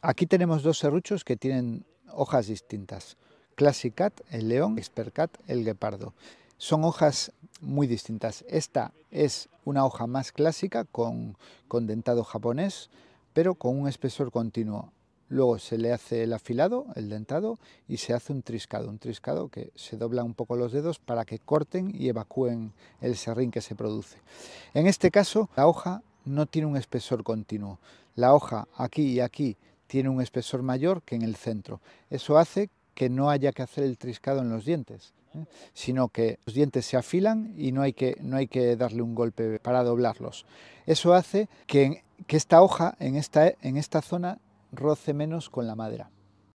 Aquí tenemos dos serruchos que tienen hojas distintas. Cat, el león, Expercat, el guepardo. Son hojas muy distintas. Esta es una hoja más clásica con dentado japonés, pero con un espesor continuo. Luego se le hace el afilado, el dentado, y se hace un triscado, un triscado que se dobla un poco los dedos para que corten y evacúen el serrín que se produce. En este caso, la hoja no tiene un espesor continuo. La hoja aquí y aquí tiene un espesor mayor que en el centro. Eso hace que no haya que hacer el triscado en los dientes, ¿eh? sino que los dientes se afilan y no hay, que, no hay que darle un golpe para doblarlos. Eso hace que, que esta hoja en esta, en esta zona roce menos con la madera.